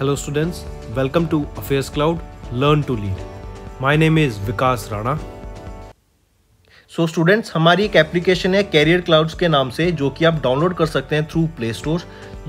Hello students, welcome to Affairs Cloud Learn to Lead. My name is Vikas Rana. So so students हमारी एक application है career clouds के नाम से जो कि आप डाउनलोड कर सकते हैं थ्रू प्ले स्टोर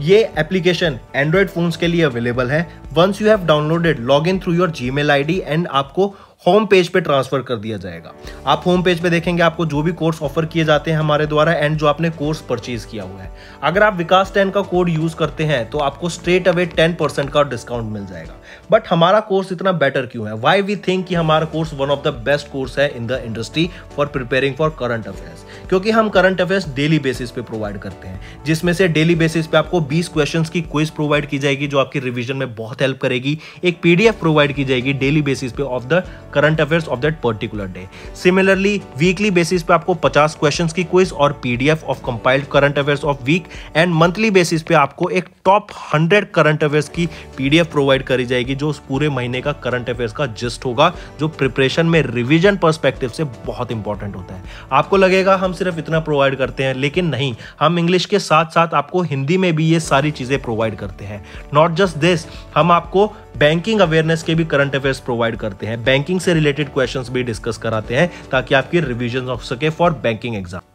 ये एप्लीकेशन एंड्रॉयड फोन्स के लिए अवेलेबल है once you have downloaded log in through your Gmail and आपको होम पेज पे ट्रांसफर कर दिया जाएगा आप होम पेज पे देखेंगे आपको जो भी कोर्स ऑफर किए जाते हैं हमारे द्वारा एंड जो आपने कोर्स परचेज किया हुआ है अगर आप विकास टेन का कोड यूज करते हैं तो आपको स्ट्रेट अवे टेन परसेंट का डिस्काउंट मिल जाएगा बट हमारा कोर्स इतना बेटर क्यों है वाई वी थिंक कि हमारा course one of the best course है in the industry for preparing for current affairs क्योंकि हम करंट अफेयर्स डेली बेसिस पे प्रोवाइड करते हैं जिसमें से डेली बेसिस पे आपको 20 क्वेश्चंस की क्विज प्रोवाइड की जाएगी जो आपकी रिवीजन में बहुत हेल्प करेगी एक पीडीएफ प्रोवाइड की जाएगी डेली बेसिस पे of the current affairs of that particular day similarly weekly basis पे आपको 50 क्वेश्चन की क्विज और PDF of compiled current affairs of week and monthly basis पे आपको एक टॉप हंड्रेड करंट अफेयर्स की पीडीएफ प्रोवाइड करी जाएगी जो उस पूरे महीने का करंट अफेयर्स का जिस्ट होगा जो प्रिपरेशन में रिविजन परस्पेक्टिव से बहुत इंपॉर्टेंट होता है आपको लगेगा हम सिर्फ इतना प्रोवाइड करते हैं लेकिन नहीं हम इंग्लिश के साथ साथ आपको हिंदी में भी ये सारी चीज़ें प्रोवाइड करते हैं नॉट जस्ट दिस हम आपको बैंकिंग अवेयरनेस के भी करंट अफेयर्स प्रोवाइड करते हैं बैंकिंग से रिलेटेड क्वेश्चन भी डिस्कस कराते हैं ताकि आपकी रिविजन हो सके फॉर बैंकिंग एग्जाम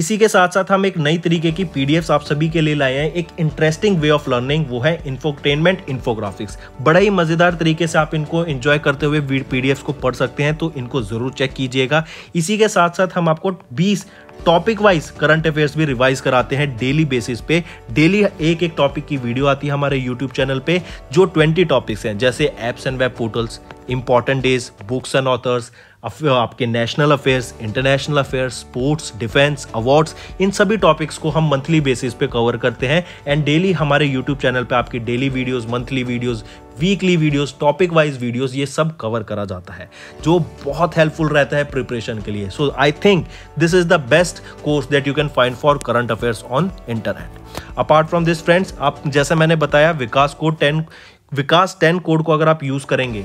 इसी के साथ साथ हम एक नई तरीके की पी आप सभी के लिए लाए हैं एक इंटरेस्टिंग वे ऑफ लर्निंग वो है इन्फोटेनमेंट इन्फोग्राफिक्स बड़ा ही मजेदार तरीके से आप इनको एंजॉय करते हुए पी को पढ़ सकते हैं तो इनको जरूर चेक कीजिएगा इसी के साथ साथ हम आपको 20 टॉपिक वाइज करंट अफेयर्स भी रिवाइज कराते हैं डेली बेसिस पे डेली एक एक टॉपिक की वीडियो आती है हमारे यूट्यूब चैनल पे जो 20 टॉपिक्स हैं जैसे apps and web portals important days books and authors आपके national affairs international affairs sports defence awards इन सभी टॉपिक्स को हम मंथली बेसिस पे कवर करते हैं एंड डेली हमारे यूट्यूब चैनल पे आपकी daily videos monthly videos weekly videos topic wise videos ये सब कवर करा जाता है जो बहुत हेल्पफुल रहता है प्रिपरेशन के लिए so I think this is the best course that you can find for current affairs on internet apart from this friends आप जैसे मैंने बताया Vikas code ten Vikas ten code को अगर आप यूज करेंगे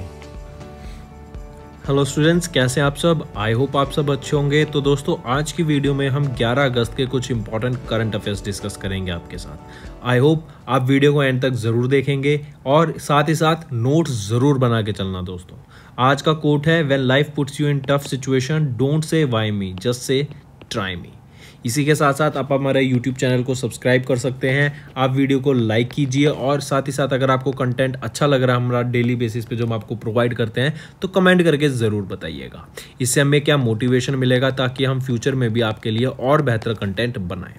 हेलो स्टूडेंट्स कैसे आप सब आई होप आप सब अच्छे होंगे तो दोस्तों आज की वीडियो में हम 11 अगस्त के कुछ इंपॉर्टेंट करंट अफेयर्स डिस्कस करेंगे आपके साथ आई होप आप वीडियो को एंड तक ज़रूर देखेंगे और साथ ही साथ नोट्स ज़रूर बना के चलना दोस्तों आज का कोट है when life puts you in tough situation don't say why me just say try me इसी के साथ साथ आप हमारे यूट्यूब चैनल को सब्सक्राइब कर सकते हैं आप वीडियो को लाइक कीजिए और साथ ही साथ अगर आपको कंटेंट अच्छा लग रहा है हमारा डेली बेसिस पे जो हम आपको प्रोवाइड करते हैं तो कमेंट करके ज़रूर बताइएगा इससे हमें क्या मोटिवेशन मिलेगा ताकि हम फ्यूचर में भी आपके लिए और बेहतर कंटेंट बनाएं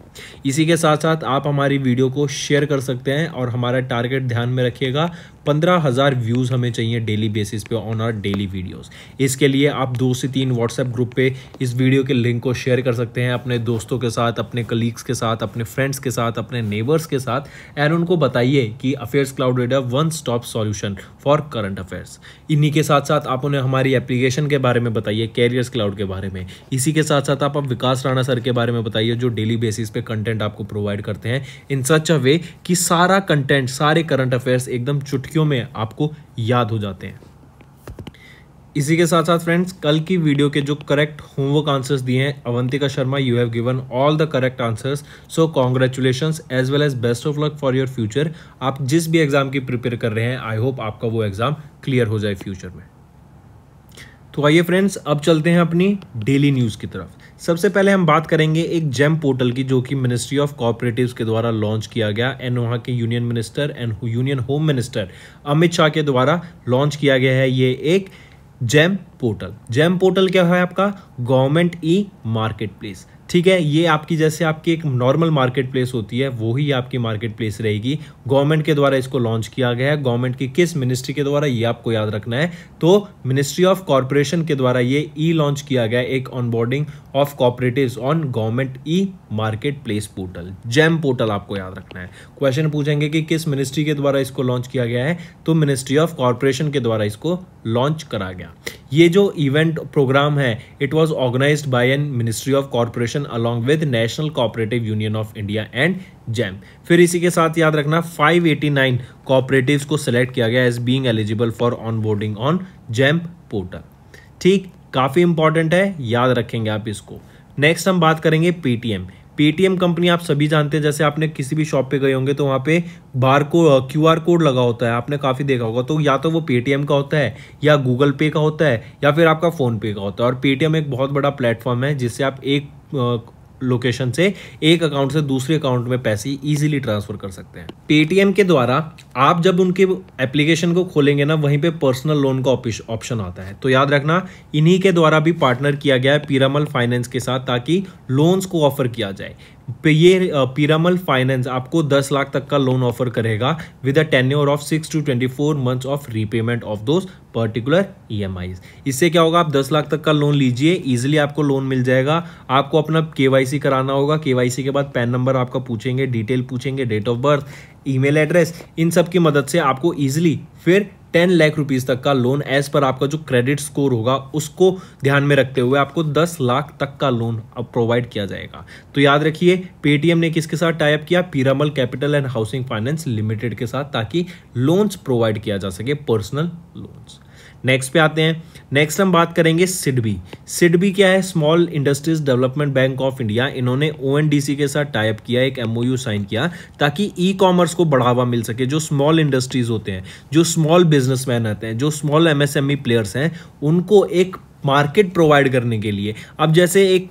इसी के साथ साथ आप हमारी वीडियो को शेयर कर सकते हैं और हमारा टारगेट ध्यान में रखिएगा पंद्रह हज़ार व्यूज़ हमें चाहिए डेली बेसिस पे ऑन आर डेली वीडियोस इसके लिए आप दो से तीन व्हाट्सएप ग्रुप पे इस वीडियो के लिंक को शेयर कर सकते हैं अपने दोस्तों के साथ अपने कलीग्स के साथ अपने फ्रेंड्स के साथ अपने नेबर्स के साथ एंड उनको बताइए कि Affairs Cloud reader one stop solution for current affairs इन्हीं के साथ साथ आप उन्हें हमारी एप्लीकेशन के बारे में बताइए कैरियर्स क्लाउड के बारे में इसी के साथ साथ आप विकास राणा सर के बारे में बताइए जो डेली बेसिस पे कंटेंट आपको प्रोवाइड करते हैं इन सच अ वे कि सारा कंटेंट सारे करंट अफेयर्स एकदम चुटकी वाक्यों में आपको याद हो जाते हैं इसी के साथ साथ फ्रेंड्स कल की वीडियो के जो करेक्ट होमवर्क आंसर्स दिए हैं Avantika Sharma you have given all the correct answers so congratulation as well as best of luck for your future आप जिस भी एग्जाम की प्रिपेयर कर रहे हैं आई होप आपका वो एग्जाम क्लियर हो जाए फ्यूचर में तो आइए फ्रेंड्स अब चलते हैं अपनी डेली न्यूज़ की तरफ सबसे पहले हम बात करेंगे एक जेम पोर्टल की जो कि मिनिस्ट्री ऑफ कॉपरेटिव्स के द्वारा लॉन्च किया गया एंड वहाँ के union minister and union home minister Amit Shah के द्वारा लॉन्च किया गया है ये एक जेम पोर्टल जेम पोर्टल क्या है आपका गवर्नमेंट ई मार्केट प्लेस ठीक है ये आपकी जैसे आपकी एक नॉर्मल मार्केट प्लेस होती है वो ही आपकी मार्केट प्लेस रहेगी गवर्नमेंट के द्वारा इसको लॉन्च किया गया है गवर्नमेंट की किस मिनिस्ट्री के द्वारा ये आपको याद रखना है तो मिनिस्ट्री ऑफ कॉरपोरेशन के द्वारा ये ई लॉन्च किया गया एक onboarding of cooperative on government e market place portal GeM portal आपको याद रखना है क्वेश्चन पूछेंगे कि किस मिनिस्ट्री के द्वारा इसको लॉन्च किया गया है तो मिनिस्ट्री ऑफ कॉरपोरेशन के द्वारा इसको लॉन्च करा गया ये जो इवेंट प्रोग्राम है it was organise by an ministry of corporation association along with national cooperative union of India and GeM फिर इसी के साथ याद रखना 589 एटी कॉपरेटिव्स को सिलेक्ट किया गया as being eligible for onboarding on GeM portal ठीक काफ़ी इंपॉर्टेंट है याद रखेंगे आप इसको नेक्स्ट हम बात करेंगे पेटीएम पेटीएम कंपनी आप सभी जानते हैं जैसे आपने किसी भी शॉप पे गए होंगे तो वहाँ पे बार को क्यू कोड लगा होता है आपने काफ़ी देखा होगा तो या तो वो पेटीएम का होता है या गूगल पे का होता है या फिर आपका फ़ोन पे का होता है और पेटीएम एक बहुत बड़ा प्लेटफॉर्म है जिससे आप एक लोकेशन से एक अकाउंट से दूसरे अकाउंट में पैसे इजीली ट्रांसफर कर सकते हैं पेटीएम के द्वारा आप जब उनके एप्लीकेशन को खोलेंगे ना वहीं पे पर्सनल लोन का ऑप्शन आता है तो याद रखना इन्हीं के द्वारा भी पार्टनर किया गया है पीरामल फाइनेंस के साथ ताकि लोन्स को ऑफर किया जाए ये पिरामल फाइनेंस आपको 10 लाख तक का लोन ऑफर करेगा with a tenure of 6 to 24 months of repayment of those particular ई इससे क्या होगा आप 10 लाख तक का लोन लीजिए इजिली आपको लोन मिल जाएगा आपको अपना केवाईसी कराना होगा केवाईसी के बाद पैन नंबर आपका पूछेंगे डिटेल पूछेंगे date of birth email address इन सब की मदद से आपको ईजिली फिर टेन लाख रुपीज़ तक का लोन एज पर आपका जो क्रेडिट स्कोर होगा उसको ध्यान में रखते हुए आपको दस लाख तक का लोन अब प्रोवाइड किया जाएगा तो याद रखिए पेटीएम ने किसके साथ टाइप किया Piramal Capital and Housing Finance Limited के साथ ताकि लोन्स प्रोवाइड किया जा सके पर्सनल लोन्स नेक्स्ट पे आते हैं नेक्स्ट हम बात करेंगे सिडबी सिडबी क्या है Small Industries Development Bank of India इन्होंने ओ के साथ टाइप किया एक एमओयू साइन किया ताकि ई कॉमर्स को बढ़ावा मिल सके जो स्मॉल इंडस्ट्रीज होते हैं जो स्मॉल बिजनेसमैन रहते हैं जो स्मॉल एमएसएमई प्लेयर्स हैं उनको एक मार्केट प्रोवाइड करने के लिए अब जैसे एक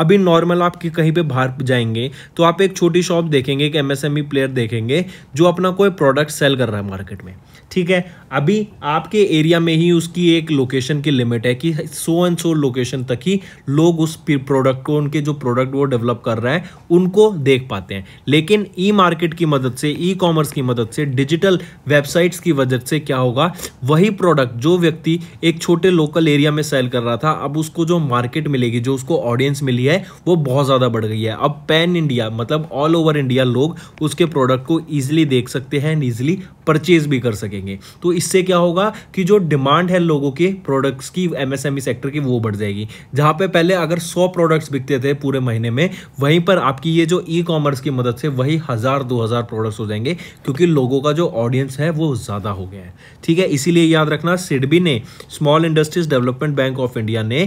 अभी नॉर्मल आप कहीं पे बाहर जाएंगे तो आप एक छोटी शॉप देखेंगे एक एमएसएमई प्लेयर e देखेंगे जो अपना कोई प्रोडक्ट सेल कर रहा है मार्केट में ठीक है अभी आपके एरिया में ही उसकी एक लोकेशन की लिमिट है कि सो एंड सो लोकेशन तक ही लोग उस प्रोडक्ट को उनके जो प्रोडक्ट वो डेवलप कर रहा है उनको देख पाते हैं लेकिन ई मार्केट की मदद से ई कॉमर्स की मदद से डिजिटल वेबसाइट्स की वजह से क्या होगा वही प्रोडक्ट जो व्यक्ति एक छोटे लोकल एरिया में सेल कर रहा था अब उसको जो मार्केट मिलेगी जो उसको ऑडियंस मिली रही है वो बहुत ज़्यादा बढ़ गई है अब पैन इंडिया मतलब ऑल ओवर इंडिया लोग उसके प्रोडक्ट को ईजिली देख सकते हैं एंड ईजिली परचेज भी कर सकेंगे तो इससे क्या होगा कि जो डिमांड है लोगों के प्रोडक्ट्स की एम सेक्टर e की वो बढ़ जाएगी जहाँ पर पहले अगर सौ प्रोडक्ट्स बिकते थे पूरे महीने में वहीं पर आपकी ये जो ई कॉमर्स की मदद से वही हज़ार दो हज़ार प्रोडक्ट्स हो जाएंगे क्योंकि लोगों का जो ऑडियंस है वो ज़्यादा हो गया है ठीक है इसीलिए याद रखना सिडबी ने Small Industries Development Bank of India ने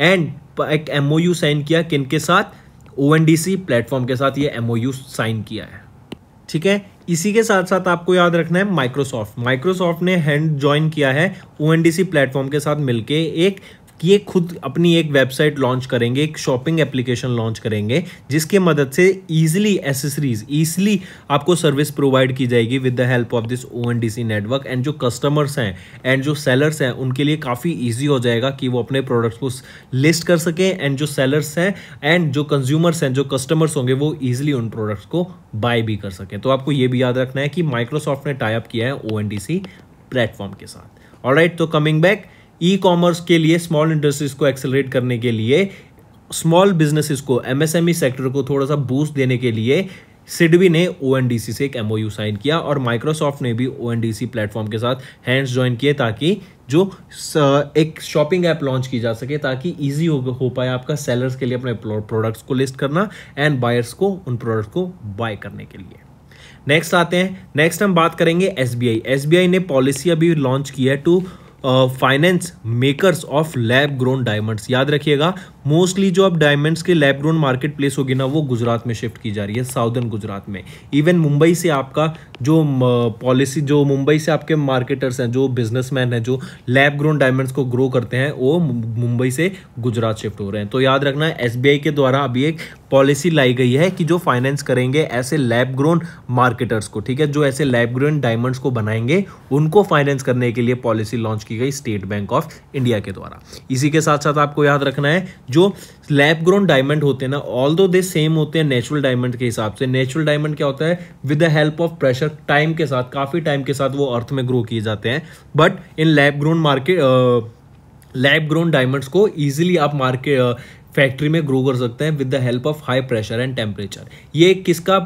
एंड एक एम साइन किया किन के साथ ओ प्लेटफॉर्म के साथ ये एम साइन किया है ठीक है इसी के साथ साथ आपको याद रखना है माइक्रोसॉफ्ट माइक्रोसॉफ्ट ने हैंड ज्वाइन किया है ओ प्लेटफॉर्म के साथ मिलके एक कि ये खुद अपनी एक वेबसाइट लॉन्च करेंगे एक शॉपिंग एप्लीकेशन लॉन्च करेंगे जिसके मदद से ईजिली एसेसरीज ईजिली आपको सर्विस प्रोवाइड की जाएगी with the help of this O network and जो कस्टमर्स हैं एंड जो सेलर्स हैं उनके लिए काफ़ी ईजी हो जाएगा कि वो अपने प्रोडक्ट्स को लिस्ट कर सकें एंड जो सेलर्स हैं एंड जो कंज्यूमर्स हैं जो कस्टमर्स होंगे वो ईजिली उन प्रोडक्ट्स को बाय भी कर सकें तो आपको ये भी याद रखना है कि माइक्रोसॉफ्ट ने टाइप किया है ओ प्लेटफॉर्म के साथ ऑलराइट तो कमिंग बैक ई कॉमर्स के लिए स्मॉल इंडस्ट्रीज को एक्सेलरेट करने के लिए स्मॉल बिजनेसेस को एमएसएमई सेक्टर e को थोड़ा सा बूस्ट देने के लिए सिडवी ने ओ से एक एमओयू साइन किया और माइक्रोसॉफ्ट ने भी ओ प्लेटफॉर्म के साथ हैंड्स ज्वाइन किए ताकि जो uh, एक शॉपिंग ऐप लॉन्च की जा सके ताकि इजी हो, हो पाए आपका सेलर्स के लिए अपने प्रोडक्ट्स को लिस्ट करना एंड बायर्स को उन प्रोडक्ट्स को बाय करने के लिए नेक्स्ट आते हैं नेक्स्ट हम बात करेंगे एस बी आई ने पॉलिसी अभी लॉन्च की है to finance makers of lab grown diamonds याद रखिएगा मोस्टली जो अब डायमंड्स के लैब ग्रोन मार्केट प्लेस होगी ना वो गुजरात में शिफ्ट की जा रही है साउदर्न गुजरात में इवन मुंबई से आपका जो पॉलिसी जो मुंबई से आपके मार्केटर्स हैं जो बिजनेसमैन हैं जो लैब ग्रोन डायमंड्स को ग्रो करते हैं वो मुंबई से गुजरात शिफ्ट हो रहे हैं तो याद रखना एस के द्वारा अभी एक पॉलिसी लाई गई है कि जो फाइनेंस करेंगे ऐसे लैब ग्रोन मार्केटर्स को ठीक है जो ऐसे लैब ग्रोन डायमंड्स को बनाएंगे उनको फाइनेंस करने के लिए पॉलिसी लॉन्च की गई स्टेट बैंक ऑफ इंडिया के द्वारा इसी के साथ साथ आपको याद रखना है जो लैब ग्रोन डायमंड होते हैं ना ऑल दो दे सेम होते हैं नेचुरल डायमंड के हिसाब से नेचुरल डायमंड क्या होता है with the help of pressure time के साथ काफ़ी टाइम के साथ वो अर्थ में ग्रो किए जाते हैं but in lab grown market lab grown diamonds को ईजिली आप मार्केट फैक्ट्री में ग्रो कर सकते हैं with the help of high pressure and temperature ये किसका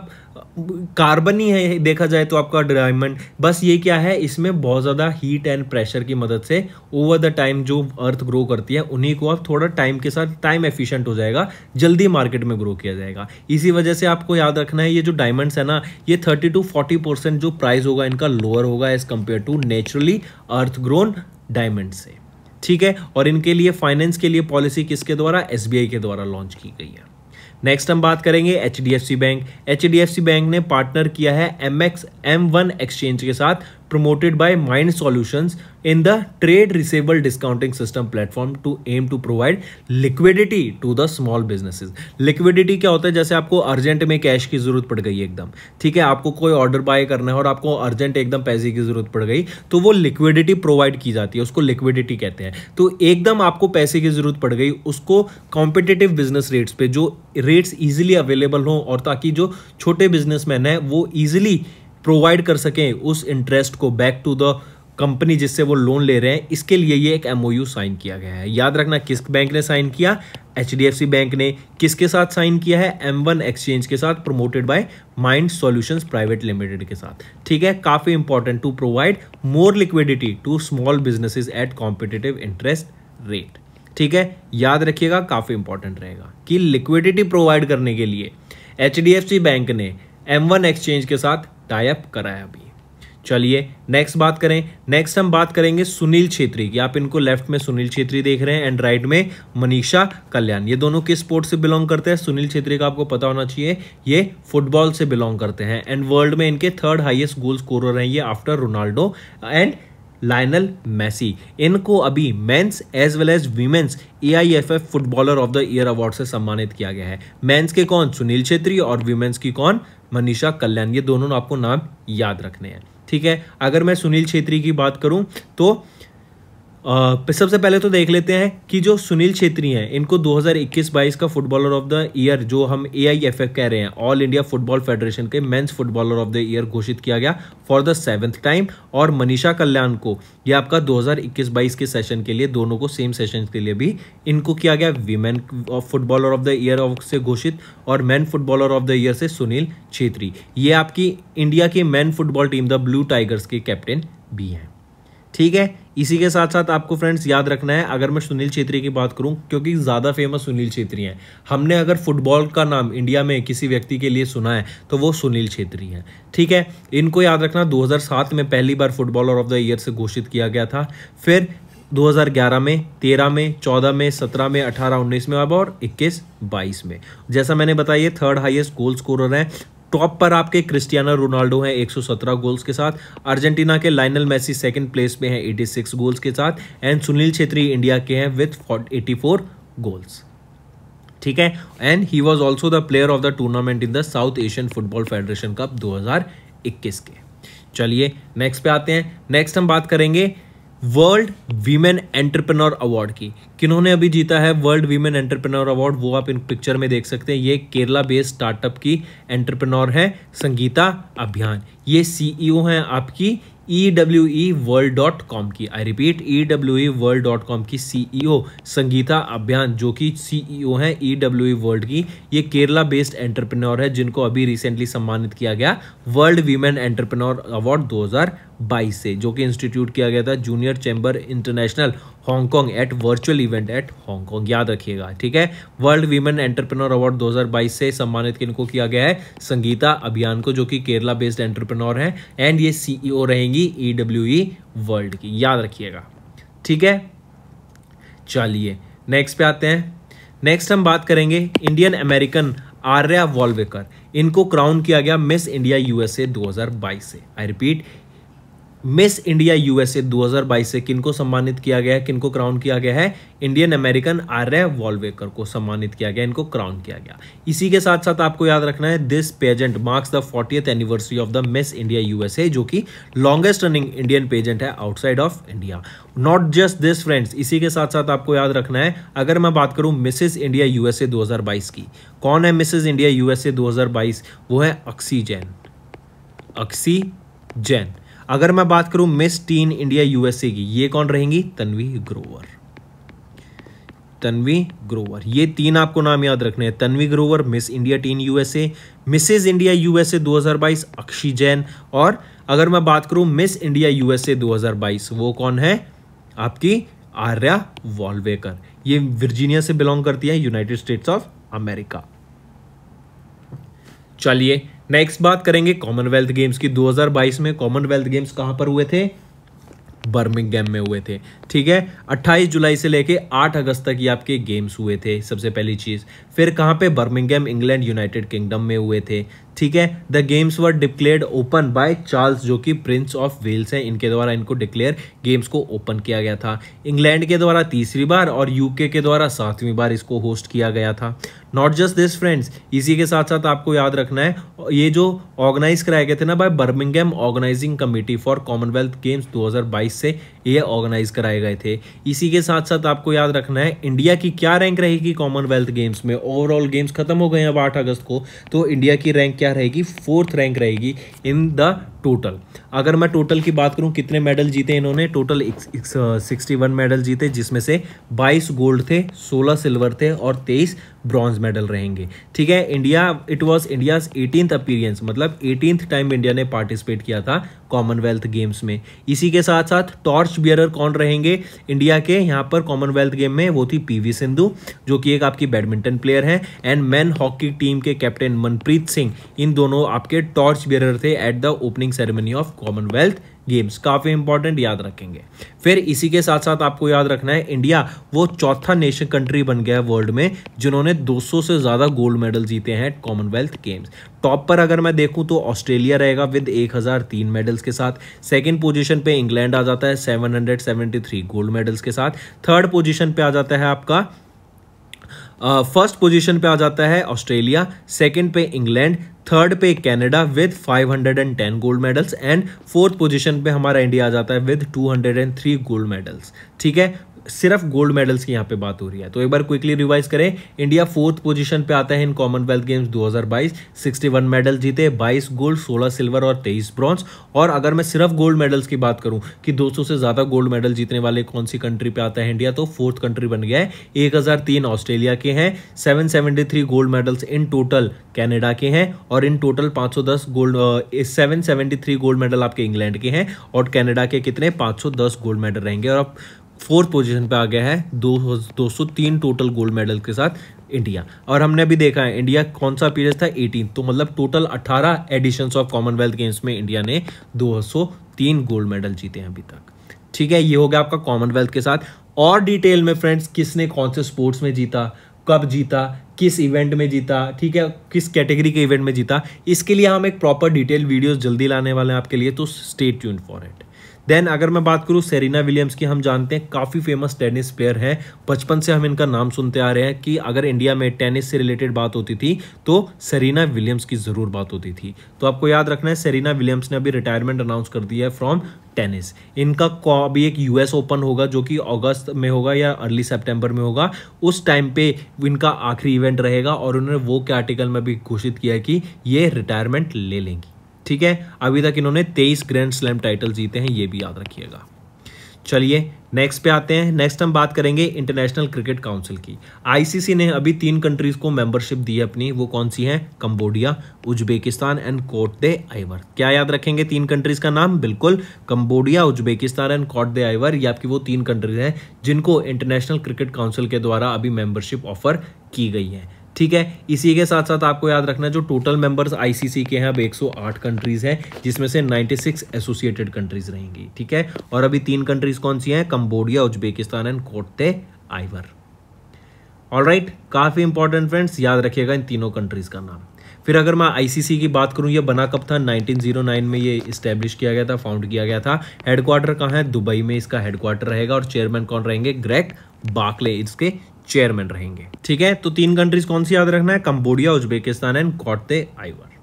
कार्बन ही है देखा जाए तो आपका डायमंड बस ये क्या है इसमें बहुत ज़्यादा हीट एंड प्रेशर की मदद से ओवर द टाइम जो अर्थ ग्रो करती है उन्हीं को आप थोड़ा टाइम के साथ टाइम एफिशिएंट हो जाएगा जल्दी मार्केट में ग्रो किया जाएगा इसी वजह से आपको याद रखना है ये जो डायमंड है ना ये थर्टी टू फोर्टी परसेंट जो प्राइस होगा इनका लोअर होगा as compare to naturally earth grown diamond से ठीक है और इनके लिए फाइनेंस के लिए पॉलिसी किसके द्वारा एस के द्वारा लॉन्च की गई है नेक्स्ट हम बात करेंगे एच बैंक एच बैंक ने पार्टनर किया है M X M one exchange के साथ promoted by Mind Solutions in the trade receivable discounting system platform to aim to provide liquidity to the small businesses. Liquidity क्या होता है जैसे आपको अर्जेंट में कैश की जरूरत पड़ गई एकदम ठीक है आपको कोई ऑर्डर बाय करना है और आपको अर्जेंट एकदम पैसे की जरूरत पड़ गई तो वो लिक्विडिटी प्रोवाइड की जाती है उसको लिक्विडिटी कहते हैं तो एकदम आपको पैसे की जरूरत पड़ गई उसको कॉम्पिटेटिव बिजनेस रेट्स पे जो रेट्स इजिली अवेलेबल हों और ताकि जो छोटे बिजनेसमैन हैं वो ईजिली प्रोवाइड कर सकें उस इंटरेस्ट को बैक टू द कंपनी जिससे वो लोन ले रहे हैं इसके लिए ये एक एमओयू साइन किया गया है याद रखना किस बैंक ने साइन किया एच बैंक ने किसके साथ साइन किया है एम वन एक्सचेंज के साथ promoted by mind solutions private limited के साथ ठीक है काफ़ी important to provide more liquidity to small businesses at competitive interest rate ठीक है याद रखिएगा काफ़ी इंपॉर्टेंट रहेगा कि लिक्विडिटी प्रोवाइड करने के लिए एच बैंक ने एम वन एक्सचेंज के साथ टाइप कराया अभी चलिए नेक्स्ट बात करें नेक्स्ट हम बात करेंगे सुनील छेत्री की आप इनको लेफ्ट में सुनील छेत्री देख रहे हैं एंड राइट में मनीषा कल्याण ये दोनों किस स्पोर्ट से बिलोंग करते हैं सुनील छेत्री का आपको पता होना चाहिए ये फुटबॉल से बिलोंग करते हैं एंड वर्ल्ड में इनके थर्ड हाईएस्ट गोल स्कोरर हैं ये after Ronaldo and Lionel Messi इनको अभी men's as well as F F footballer of the year award से सम्मानित किया गया है मेन्स के कौन सुनील छेत्री और वीमेन्स की कौन मनीषा कल्याण ये दोनों आपको नाम याद रखने हैं ठीक है अगर मैं सुनील छेत्री की बात करूं तो सबसे पहले तो देख लेते हैं कि जो सुनील छेत्री हैं इनको 2021-22 का फुटबॉलर ऑफ द ईयर जो हम ए कह रहे हैं ऑल इंडिया फुटबॉल फेडरेशन के men's footballer of the year घोषित किया गया फॉर द सेवेंथ टाइम और मनीषा कल्याण को ये आपका 2021-22 के सेशन के लिए दोनों को सेम सेशन के लिए भी इनको किया गया women footballer of the year से घोषित और man footballer of the year से सुनील छेत्री ये आपकी इंडिया की man football team the Blue Tigers के कैप्टन भी हैं ठीक है इसी के साथ साथ आपको फ्रेंड्स याद रखना है अगर मैं सुनील छेत्री की बात करूं क्योंकि ज़्यादा फेमस सुनील छेत्री हैं हमने अगर फुटबॉल का नाम इंडिया में किसी व्यक्ति के लिए सुना है तो वो सुनील छेत्री हैं ठीक है इनको याद रखना 2007 में पहली बार फुटबॉलर ऑफ द ईयर से घोषित किया गया था फिर 2011 में 13 में 14 में 17 में 18 19 में अब और 21 22 में जैसा मैंने बताया थर्ड हाईएस्ट गोल स्कोरर है टॉप पर आपके क्रिस्टियानो रोनाल्डो हैं 117 गोल्स के साथ अर्जेंटीना के लाइनल मेसी सेकंड प्लेस में हैं 86 गोल्स के साथ एंड सुनील छेत्री इंडिया के हैं विथ 84 गोल्स ठीक है and he was also the player of the tournament in the South Asian Football Federation Cup 2021 के चलिए नेक्स्ट पे आते हैं नेक्स्ट हम बात करेंगे वर्ल्ड वीमेन एंटरप्रेन्योर अवार्ड की किन्होंने अभी जीता है वर्ल्ड वीमेन एंटरप्रेन्योर अवार्ड वो आप इन पिक्चर में देख सकते हैं ये केरला बेस्ड स्टार्टअप की एंटरप्रेन्योर है संगीता अभियान ये सीईओ e हैं आपकी E W E world dot com की I repeat E W E world dot com की सीईओ e संगीता अभियान जो कि सीईओ e हैं ई डब्ल्यू ई वर्ल्ड की ये केरला बेस्ड एंटरप्रेन्योर है जिनको अभी रिसेंटली सम्मानित किया गया वर्ल्ड वीमेन एंटरप्रेन्योर अवार्ड दो हज़ार 2022 से जो कि इंस्टीट्यूट किया गया था junior chamber international Hong Kong at virtual event at Hong Kong याद रखिएगा ठीक है वर्ल्ड वीमेन एंटरप्रेन्योर अवार्ड 2022 से सम्मानित किनको किया गया है संगीता अभियान को जो कि केरला बेस्ड एंटरप्रेन्योर है एंड ये सीईओ e रहेंगी ईडब्ल्यूई e वर्ल्ड e की याद रखिएगा ठीक है चलिए नेक्स्ट पे आते हैं नेक्स्ट हम बात करेंगे इंडियन अमेरिकन आर्या वॉल्वेकर इनको क्राउन किया गया मिस इंडिया यूएसए 2022 से I repeat Miss India USA 2022 से किनको सम्मानित किया गया है किनको क्राउन किया गया है इंडियन अमेरिकन आर्य वॉलवेकर को सम्मानित किया गया इनको क्राउन किया गया इसी के साथ साथ आपको याद रखना है this pageant marks the fortieth anniversary of the Miss India USA जो कि लॉन्गेस्ट रनिंग इंडियन पेजेंट है outside of India not just this friends इसी के साथ साथ आपको याद रखना है अगर मैं बात करूं मिसेस इंडिया यूएसए दो की कौन है मिसेस इंडिया यूएसए दो वो है अक्सी जैन अक्सी जैन अगर मैं बात करूं मिस टीन इंडिया यूएसए की ये कौन रहेंगी तन्वी ग्रोवर तन्वी ग्रोवर ये तीन आपको नाम याद रखने हैं Tanvi Grover Miss India Teen USA Mrs India USA 2022 Akshi Jain और अगर मैं बात करूं मिस इंडिया यूएसए 2022 वो कौन है आपकी आर्या वॉल्वेकर ये वर्जीनिया से बिलोंग करती है यूनाइटेड स्टेट्स ऑफ अमेरिका चलिए नेक्स्ट बात करेंगे कॉमनवेल्थ गेम्स की 2022 में कॉमनवेल्थ गेम्स कहां पर हुए थे बर्मिंगम में हुए थे ठीक है 28 जुलाई से लेके 8 अगस्त तक ये आपके गेम्स हुए थे सबसे पहली चीज़ फिर कहां पे बर्मिंगम इंग्लैंड यूनाइटेड किंगडम में हुए थे ठीक है the games were declare open by Charles जो कि प्रिंस ऑफ वेल्स है इनके द्वारा इनको डिक्लेयर गेम्स को ओपन किया गया था इंग्लैंड के द्वारा तीसरी बार और यूके के द्वारा सातवीं बार इसको होस्ट किया गया था नॉट जस्ट दिस फ्रेंड्स इसी के साथ साथ आपको याद रखना है ये जो ऑर्गेनाइज कराए गए थे ना by Birmingham organising committee for Commonwealth Games 2022 से ये ऑर्गेनाइज कराए गए थे इसी के साथ साथ आपको याद रखना है इंडिया की क्या रैंक रहेगी कॉमनवेल्थ गेम्स में ओवरऑल गेम्स खत्म हो गए हैं अब आठ अगस्त को तो इंडिया की रैंक क्या रहेगी फोर्थ रैंक रहेगी इन द टोटल अगर मैं टोटल की बात करूं कितने मेडल जीते इन्होंने टोटल सिक्सटी वन मेडल जीते जिसमें से 22 गोल्ड थे 16 सिल्वर थे और 23 ब्रॉन्ज मेडल रहेंगे ठीक है India it was India's eighteenth appearance मतलब एटीनथ टाइम इंडिया ने पार्टिसिपेट किया था कॉमनवेल्थ गेम्स में इसी के साथ साथ टॉर्च बियरर कौन रहेंगे इंडिया के यहाँ पर कॉमनवेल्थ गेम में वो थी पी सिंधु जो कि एक आपकी बैडमिंटन प्लेयर है एंड मैन हॉकी टीम के कैप्टन मनप्रीत सिंह इन दोनों आपके टॉर्च बियर थे at the opening opening ceremony of Commonwealth Games काफ़ी इंपॉर्टेंट याद रखेंगे फिर इसी के साथ साथ आपको याद रखना है इंडिया वो चौथा नेशन कंट्री बन गया है वर्ल्ड में जिन्होंने 200 से ज़्यादा गोल्ड मेडल जीते हैं कॉमनवेल्थ गेम्स टॉप पर अगर मैं देखूं तो ऑस्ट्रेलिया रहेगा विद 1003 मेडल्स के साथ सेकंड पोजीशन पे इंग्लैंड आ जाता है 773 गोल्ड मेडल्स के साथ थर्ड पोजीशन पे आ जाता है आपका फर्स्ट पोजीशन पे आ जाता है ऑस्ट्रेलिया सेकंड पे इंग्लैंड थर्ड पे Canada with 510 gold medals and fourth position पे हमारा इंडिया आ जाता है विद 203 गोल्ड मेडल्स ठीक है सिर्फ गोल्ड मेडल्स की यहाँ पे बात हो रही है तो एक बार क्विकली रिवाइज करें इंडिया फोर्थ पोजीशन पे आता है इन कॉमनवेल्थ गेम्स 2022 61 मेडल जीते 22 गोल्ड 16 सिल्वर और 23 ब्रॉन्ज और अगर मैं सिर्फ गोल्ड मेडल्स की बात करूँ कि 200 से ज़्यादा गोल्ड मेडल जीतने वाले कौन सी कंट्री पर आता है इंडिया तो फोर्थ कंट्री बन गया है एक ऑस्ट्रेलिया के हैं seven gold medals in total Canada के हैं और इन टोटल पाँच गोल्ड सेवन गोल्ड मेडल आपके इंग्लैंड के हैं और कैनेडा के कितने पाँच गोल्ड मेडल रहेंगे और आप फोर्थ पोजीशन पे आ गया है दो दो सौ तीन टोटल गोल्ड मेडल के साथ इंडिया और हमने अभी देखा है इंडिया कौन सा पीरियड था एटीन तो मतलब टोटल अट्ठारह एडिशंस ऑफ कॉमनवेल्थ गेम्स में इंडिया ने दो सौ तीन गोल्ड मेडल जीते हैं अभी तक ठीक है ये हो गया आपका कॉमनवेल्थ के साथ और डिटेल में फ्रेंड्स किसने कौन से स्पोर्ट्स में जीता कब जीता किस इवेंट में जीता ठीक है किस कैटेगरी के इवेंट में जीता इसके लिए हम एक प्रॉपर डिटेल वीडियो जल्दी लाने वाले हैं आपके लिए तो stay tuned for it then अगर मैं बात करूँ सेरिना विलियम्स की हम जानते हैं काफ़ी फेमस टेनिस प्लेयर हैं बचपन से हम इनका नाम सुनते आ रहे हैं कि अगर इंडिया में टेनिस से रिलेटेड बात होती थी तो सेरिना विलियम्स की ज़रूर बात होती थी तो आपको याद रखना है सेरिना विलियम्स ने अभी रिटायरमेंट अनाउंस कर दिया है फ्रॉम टेनिस इनका अभी एक यूएस ओपन होगा जो कि अगस्त में होगा या अर्ली सेप्टेम्बर में होगा उस टाइम पे इनका आखिरी इवेंट रहेगा और उन्होंने वो कैटिकल में भी घोषित किया है कि ये रिटायरमेंट ले लेंगी ठीक है अभी तक इन्होंने तेईस ग्रैंड स्लैम टाइटल जीते हैं ये भी याद रखिएगा चलिए नेक्स्ट पे आते हैं नेक्स्ट हम बात करेंगे इंटरनेशनल क्रिकेट काउंसिल की आईसीसी ने अभी तीन कंट्रीज को मेंबरशिप दी है अपनी वो कौन सी हैं Cambodia Uzbekistan and Cote d'Ivoire क्या याद रखेंगे तीन कंट्रीज का नाम बिल्कुल Cambodia Uzbekistan and Cote d'Ivoire ये आपकी वो तीन कंट्रीज हैं जिनको इंटरनेशनल क्रिकेट काउंसिल के द्वारा अभी मेंबरशिप ऑफर की गई है ठीक है इसी के साथ साथ आपको याद रखना जो टोटल मेंबर्स आईसीसी के हैं अब 108 कंट्रीज हैं जिसमें से 96 एसोसिएटेड कंट्रीज रहेंगी ठीक है और अभी तीन कंट्रीज कौन सी हैं Cambodia Uzbekistan and Cote d'Ivoire all right काफ़ी इंपॉर्टेंट फ्रेंड्स याद रखिएगा इन तीनों कंट्रीज़ का नाम फिर अगर मैं आईसीसी की बात करूं ये बना कब था 1909 में ये इस्टेब्लिश किया गया था फाउंड किया गया था हेडक्वार्टर कहाँ है दुबई में इसका हेडक्वार्टर रहेगा और चेयरमैन कौन रहेंगे ग्रेट बाकले इसके चेयरमैन रहेंगे ठीक है तो तीन कंट्रीज कौन सी याद रखना है Cambodia Uzbekistan and Cote d'Ivoire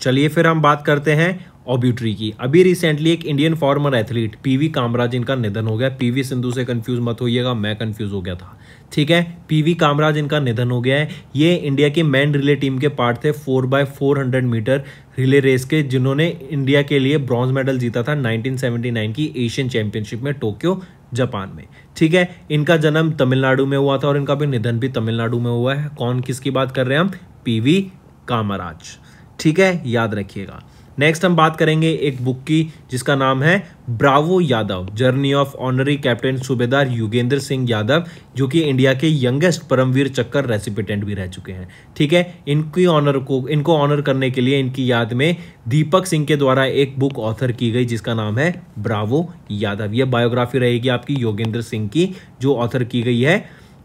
चलिए फिर हम बात करते हैं ऑब्यूट्री की अभी रिसेंटली एक Indian former athlete PV Kamaraj इनका निधन हो गया पीवी सिंधु से कंफ्यूज मत होइएगा मैं कंफ्यूज हो गया था ठीक है पीवी कामराज इनका निधन हो गया है ये इंडिया के मैन रिले टीम के पार्ट थे four by four hundred metre relay race के जिन्होंने इंडिया के लिए ब्रॉन्ज मेडल जीता था 1979 की एशियन चैंपियनशिप में टोक्यो जापान में ठीक है इनका जन्म तमिलनाडु में हुआ था और इनका भी निधन भी तमिलनाडु में हुआ है कौन किसकी बात कर रहे हैं हम पी कामराज ठीक है याद रखिएगा नेक्स्ट हम बात करेंगे एक बुक की जिसका नाम है bravo Yadav journey of honorary captain Subedar Yogendra Singh Yadav जो कि इंडिया के यंगेस्ट परमवीर चक्कर रेसिपिटेंट भी रह चुके हैं ठीक है इनकी ऑनर को इनको ऑनर करने के लिए इनकी याद में दीपक सिंह के द्वारा एक बुक ऑथर की गई जिसका नाम है ब्रावो यादव यह बायोग्राफी रहेगी आपकी योगेंद्र सिंह की जो ऑथर की गई है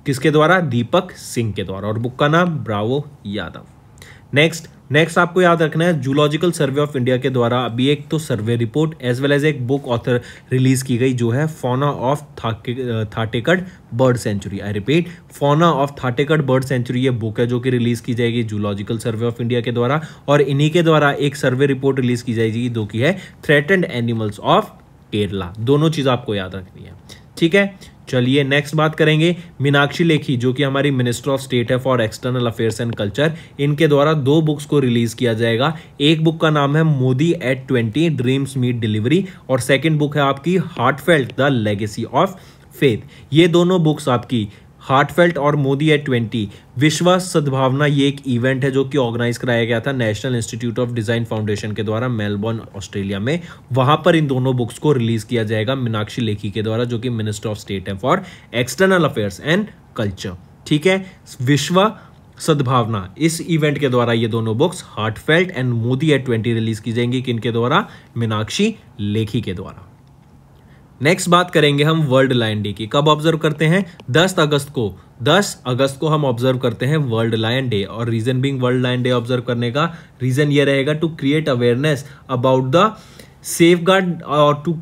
किसके द्वारा दीपक सिंह के द्वारा और बुक का नाम ब्रावो यादव नेक्स्ट नेक्स्ट आपको याद रखना है जूलॉजिकल सर्वे ऑफ इंडिया के द्वारा अभी एक तो survey report as well as एक बुक ऑथर रिलीज की गई जो है fauna of Thattekad bird sanctuary I repeat fauna of Thattekad bird sanctuary ये बुक है जो कि रिलीज की जाएगी जूलॉजिकल सर्वे ऑफ इंडिया के द्वारा और इन्हीं के द्वारा एक सर्वे रिपोर्ट रिलीज की जाएगी जो कि है थ्रेटेंड एनिमल्स ऑफ केरला दोनों चीज़ आपको याद रखनी है ठीक है चलिए नेक्स्ट बात करेंगे मीनाक्षी लेखी जो कि हमारी मिनिस्टर ऑफ स्टेट है for external affairs and culture इनके द्वारा दो बुक्स को रिलीज किया जाएगा एक बुक का नाम है Modi at twenty dreams meet delivery और सेकेंड बुक है आपकी heartfelt the legacy of faith ये दोनों बुक्स आपकी हार्टफेल्ट और मोदी एट ट्वेंटी विश्व सद्भावना ये एक इवेंट है जो कि ऑर्गेनाइज कराया गया था National Institute of Design Foundation के द्वारा मेलबोर्न ऑस्ट्रेलिया में वहां पर इन दोनों बुक्स को रिलीज किया जाएगा मीनाक्षी लेखी के द्वारा जो कि मिनिस्टर ऑफ स्टेट है for external affairs and culture ठीक है विश्व सद्भावना इस इवेंट के द्वारा ये दोनों books heartfelt and Modi at twenty release की जाएंगी किन के द्वारा मीनाक्षी लेखी के द्वारा नेक्स्ट बात करेंगे हम वर्ल्ड लाइन डे की कब ऑब्जर्व करते हैं 10 अगस्त को 10 अगस्त को हम ऑब्जर्व करते हैं वर्ल्ड लाइन डे और reason being world lion day observe करने का रीजन ये रहेगा to create awareness about the safeguard और to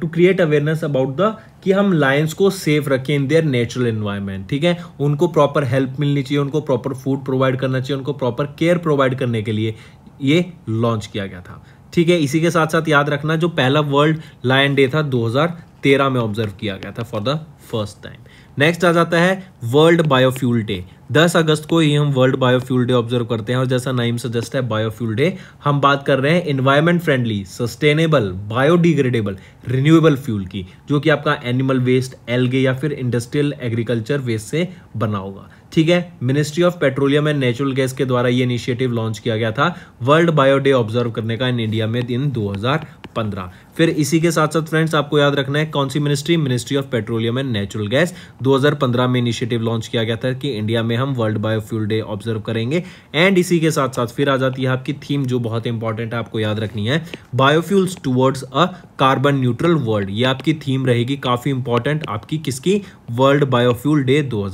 to create awareness about the कि हम लाइन्स को सेफ रखें इन देयर नेचुरल इन्वायरमेंट ठीक है उनको प्रॉपर हेल्प मिलनी चाहिए उनको प्रॉपर फूड प्रोवाइड करना चाहिए उनको प्रॉपर केयर प्रोवाइड करने के लिए ये लॉन्च किया गया था ठीक है इसी के साथ साथ याद रखना जो पहला वर्ल्ड लायन डे था 2013 में ऑब्जर्व किया गया था for the first time next आ जाता है वर्ल्ड बायोफ्यूल डे 10 अगस्त को ही हम वर्ल्ड बायोफ्यूल डे ऑब्जर्व करते हैं और जैसा नाइम सजेस्ट है बायोफ्यूल डे हम बात कर रहे हैं environment friendly sustainable biodegradable renewable fuel की जो कि आपका एनिमल वेस्ट एलगे या फिर इंडस्ट्रियल एग्रीकल्चर वेस्ट से बना होगा ठीक है Ministry of Petroleum and Natural Gas के द्वारा ये इनिशिएटिव लॉन्च किया गया था वर्ल्ड बायो डे ऑब्जर्व करने का इन इंडिया में दिन 2015 फिर इसी के साथ साथ फ्रेंड्स आपको याद रखना है कौन सी ministry Ministry of Petroleum and Natural Gas 2015 में इनिशिएटिव लॉन्च किया गया था कि इंडिया में हम वर्ल्ड बायोफ्यूल डे ऑब्जर्व करेंगे एंड इसी के साथ साथ फिर आ जाती है आपकी थीम जो बहुत इंपॉर्टेंट है आपको याद रखनी है biofuels towards a carbon neutral world ये आपकी थीम रहेगी काफी इंपॉर्टेंट आपकी किसकी वर्ल्ड बायोफ्यूल डे दो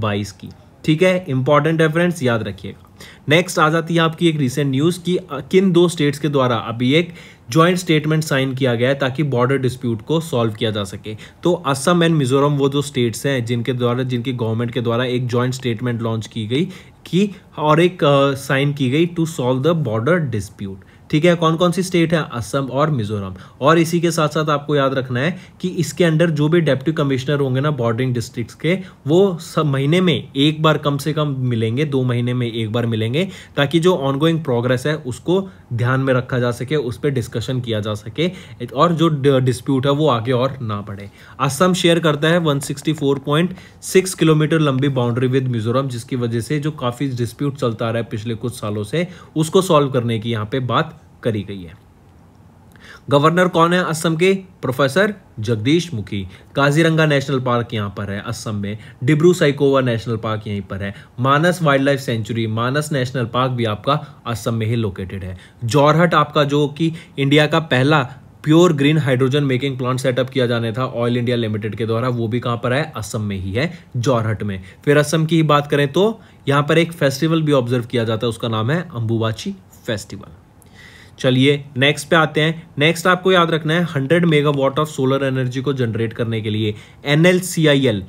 बाईस की ठीक है इंपॉर्टेंट फ्रेंड्स याद रखिएगा नेक्स्ट आ जाती है आपकी एक रिसेंट न्यूज़ की किन दो स्टेट्स के द्वारा अभी एक ज्वाइंट स्टेटमेंट साइन किया गया है ताकि बॉर्डर डिस्प्यूट को सॉल्व किया जा सके तो असम एंड मिजोरम वो जो स्टेट्स हैं जिनके द्वारा जिनकी गवर्नमेंट के द्वारा एक ज्वाइंट स्टेटमेंट लॉन्च की गई की और एक साइन uh, की गई to solve the border dispute ठीक है कौन कौन सी स्टेट है असम और मिजोरम और इसी के साथ साथ आपको याद रखना है कि इसके अंडर जो भी डेप्टी कमिश्नर होंगे ना बॉर्डरिंग डिस्ट्रिक्ट के वो सब महीने में एक बार कम से कम मिलेंगे दो महीने में एक बार मिलेंगे ताकि जो ऑनगोइंग प्रोग्रेस है उसको ध्यान में रखा जा सके उस पर डिस्कशन किया जा सके और जो डिस्प्यूट है वो आगे और ना बढ़े असम शेयर करता है वन किलोमीटर लंबी बाउंड्री विद मिजोरम जिसकी वजह से जो काफ़ी डिस्प्यूट चलता रहा है पिछले कुछ सालों से उसको सॉल्व करने की यहाँ पे बात करी गई है गवर्नर कौन है असम के प्रोफेसर जगदीश मुखी काजीरंगा नेशनल पार्क यहाँ पर है असम में डिब्रू साइकोवा नेशनल पार्क यहीं पर है Manas wildlife sanctuary Manas national park भी आपका असम में ही लोकेटेड है जौरहट आपका जो कि इंडिया का पहला pure green hydrogen making plant setup किया जाने था ऑयल इंडिया लिमिटेड के द्वारा वो भी कहां पर है असम में ही है जौरहट में फिर असम की ही बात करें तो यहां पर एक फेस्टिवल भी ऑब्जर्व किया जाता है उसका नाम है अंबुबाची फेस्टिवल चलिए नेक्स्ट पे आते हैं नेक्स्ट आपको याद रखना है hundred megawatt of solar energy को जनरेट करने के लिए N L C I L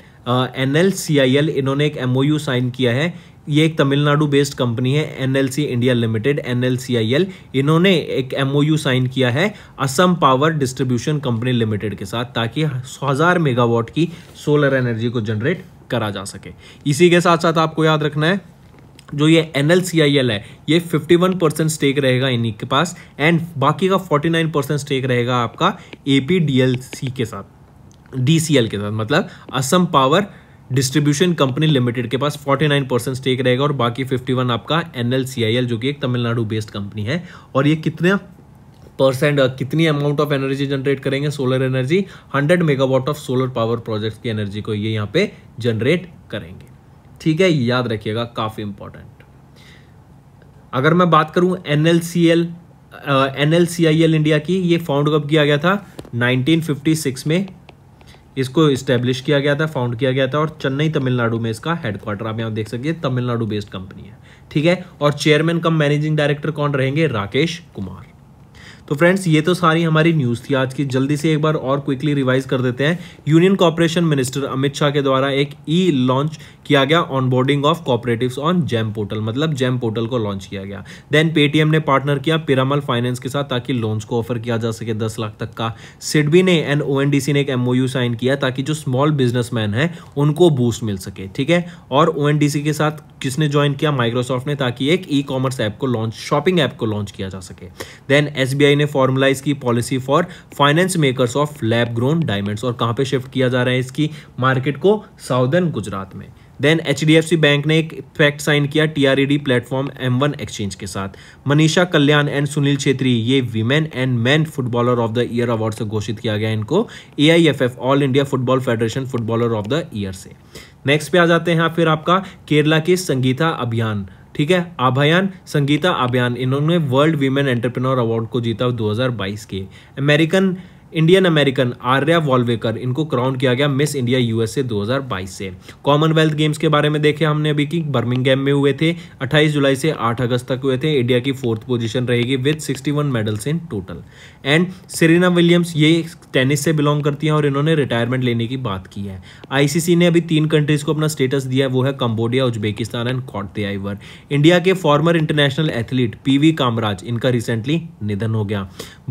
N L C I L इन्होंने एक एम ओ यू साइन किया है ये एक तमिलनाडु बेस्ड कंपनी है एनएलसी इंडिया लिमिटेड एनएलसीआईएल इन्होंने एक एमओयू साइन किया है Assam power distribution company Limited के साथ ताकि हज़ार मेगावाट की सोलर एनर्जी को जनरेट करा जा सके इसी के साथ साथ आपको याद रखना है जो ये एन है ये 51 परसेंट स्टेक रहेगा इन्हीं के पास एंड बाकी का 49 परसेंट स्टेक रहेगा आपका ए के साथ डी के साथ मतलब Assam power distribution company Limited के पास 49 परसेंट स्टेक रहेगा और बाकी 51 आपका एन जो कि एक तमिलनाडु बेस्ड कंपनी है और ये कितना परसेंट कितनी अमाउंट ऑफ एनर्जी जनरेट करेंगे solar energy 100 megawatt of solar power project की एनर्जी को ये यहाँ पे जनरेट करेंगे ठीक है याद रखिएगा काफ़ी इंपॉर्टेंट अगर मैं बात करूं N L C L N L C I L India की ये फाउंड कब किया गया था 1956 में इसको इस्टेब्लिश किया गया था फाउंड किया गया था और चेन्नई तमिलनाडु में इसका हेडक्वार्टर आप यहां देख सकते तमिलनाडु बेस्ड कंपनी है ठीक है और चेयरमैन कम मैनेजिंग डायरेक्टर कौन रहेंगे राकेश कुमार तो फ्रेंड्स ये तो सारी हमारी न्यूज़ थी आज की जल्दी से एक बार और क्विकली रिवाइज कर देते हैं union cooperation minister Amit Shah के द्वारा एक ई लॉन्च किया गया onboarding of cooperative on GeM portal मतलब जेम पोर्टल को लॉन्च किया गया देन पेटीएम ने पार्टनर किया पिरामल फाइनेंस के साथ ताकि लोन्स को ऑफर किया जा सके दस लाख तक का सिडबी ने एंड ओ ने एक एमओयू साइन किया ताकि जो स्मॉल बिजनेसमैन है उनको बूस्ट मिल सके ठीक है और ओ के साथ किसने ज्वाइन किया माइक्रोसॉफ्ट ने ताकि एक ई कॉमर्स ऐप को लॉन्च शॉपिंग ऐप को लॉन्च किया जा सके देन एस ने फॉर्मलाइज की policy for finance makers of lab grown diamonds और कहाँ पे शिफ्ट किया जा रहा है इसकी मार्केट को साउदर्न गुजरात में देन एच बैंक ने एक फैक्ट साइन किया TRED platform M one exchange के साथ मनीषा कल्याण एंड सुनील छेत्री ये women and man footballer of the year award से घोषित किया गया इनको a All India Football Federation footballer of the year से नेक्स्ट पे आ जाते हैं फिर आपका केरला के संगीता अभियान ठीक है अभियान संगीता अभियान इन्होंने वर्ल्ड वीमेन एंटरप्रेन्योर अवार्ड को जीता 2022 के American Indian American Arya Walvekar इनको क्राउन किया गया मिस इंडिया यूएसए 2022 से कॉमनवेल्थ गेम्स के बारे में देखे हमने अभी की बर्मिंगहम में हुए थे 28 जुलाई से 8 अगस्त तक हुए थे इंडिया की फोर्थ पोजीशन रहेगी with 61 medals in total and Serena Williams ये टेनिस से बिलोंग करती हैं और इन्होंने रिटायरमेंट लेने की बात की है आईसीसी ने अभी तीन कंट्रीज को अपना स्टेटस दिया वो है Cambodia Uzbekistan and Cote India के former international athlete P Kamaraj इनका रिसेंटली निधन हो गया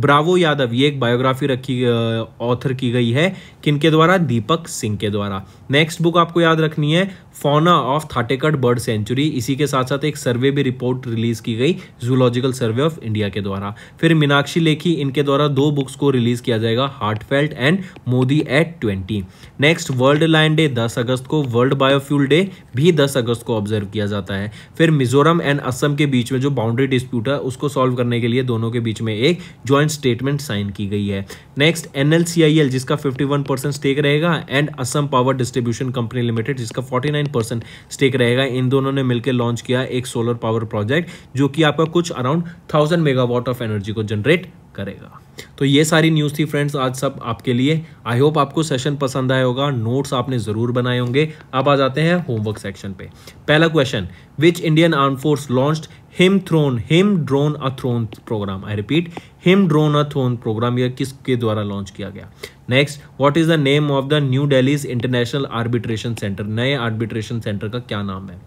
ब्रावो यादव ये एक बायोग्राफी रखी की ऑथर की गई है किनके द्वारा दीपक सिंह के द्वारा नेक्स्ट बुक आपको याद रखनी है फोना ऑफ थाटेकट बर्ड सेंचुरी इसी के साथ साथ एक सर्वे भी रिपोर्ट रिलीज की गई जूलॉजिकल सर्वे ऑफ इंडिया के द्वारा फिर मीनाक्षी लेखी इनके द्वारा दो बुक्स को रिलीज किया जाएगा heartfelt and Modi at twenty next world lion day दस अगस्त को वर्ल्ड बायोफ्यूल डे भी दस अगस्त को ऑब्जर्व किया जाता है फिर मिजोरम एंड असम के बीच में जो बाउंड्री डिस्प्यूट है उसको सॉल्व करने के लिए दोनों के बीच में एक ज्वाइंट स्टेटमेंट साइन की गई है नेक्स्ट एन जिसका फिफ्टी परसेंट स्टेक रहेगा and Assam power distribution company limited जिसका फोर्टी नाइन परसेंट स्टेक रहेगा इन दोनों ने मिलकर लॉन्च किया एक सोलर पावर प्रोजेक्ट जो कि आपका कुछ around thousand megawatt of energy को जनरेट करेगा तो ये सारी न्यूज़ थी फ्रेंड्स आज सब आपके लिए आई होप आपको सेशन पसंद आया होगा नोट्स आपने ज़रूर बनाए होंगे अब आ जाते हैं होमवर्क सेक्शन पे पहला question which Indian arm force launch Him throne Him drone a throne program I repeat Him drone a throne program यह किसके द्वारा लॉन्च किया गया next what is the name of the New Delhi's international arbitration centre नए आर्बिट्रेशन सेंटर का क्या नाम है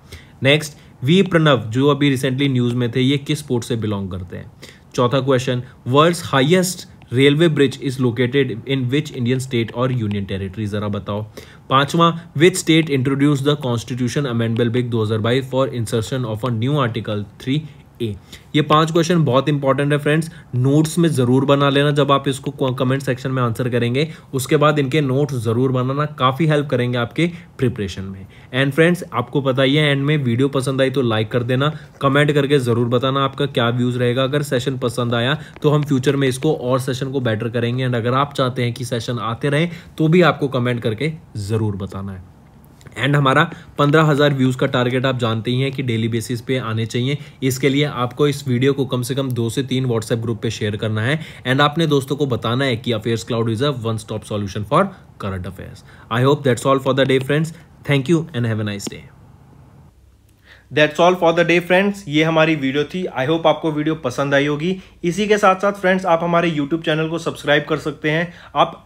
नेक्स्ट वी प्रणव जो अभी रिसेंटली न्यूज में थे ये किस पोर्ट से बिलोंग करते हैं चौथा question world highest railway bridge is located in which Indian state और यूनियन टेरिटरी जरा बताओ पांचवा which state introduce the constitution amendment bill दो हजार बाईस for insertion of a new article three A ये पांच क्वेश्चन बहुत इंपॉर्टेंट है फ्रेंड्स नोट्स में ज़रूर बना लेना जब आप इसको कमेंट सेक्शन में आंसर करेंगे उसके बाद इनके नोट्स ज़रूर बनाना काफ़ी हेल्प करेंगे आपके प्रिपरेशन में एंड फ्रेंड्स आपको पता ही है एंड में वीडियो पसंद आई तो लाइक कर देना कमेंट करके ज़रूर बताना आपका क्या व्यूज़ रहेगा अगर सेशन पसंद आया तो हम फ्यूचर में इसको और सेशन को बेटर करेंगे एंड अगर आप चाहते हैं कि सेशन आते रहें तो भी आपको कमेंट करके ज़रूर बताना है एंड हमारा पंद्रह हज़ार व्यूज़ का टारगेट आप जानते ही हैं कि डेली बेसिस पे आने चाहिए इसके लिए आपको इस वीडियो को कम से कम दो से तीन व्हाट्सएप ग्रुप पे शेयर करना है एंड आपने दोस्तों को बताना है कि Affairs Cloud is a one stop solution for current affairs I hope that's all for the day friends thank you and have a nice day that's all for the day friends ये हमारी video थी I hope आपको video पसंद आई होगी इसी के साथ साथ फ्रेंड्स आप हमारे यूट्यूब चैनल को सब्सक्राइब कर सकते हैं आप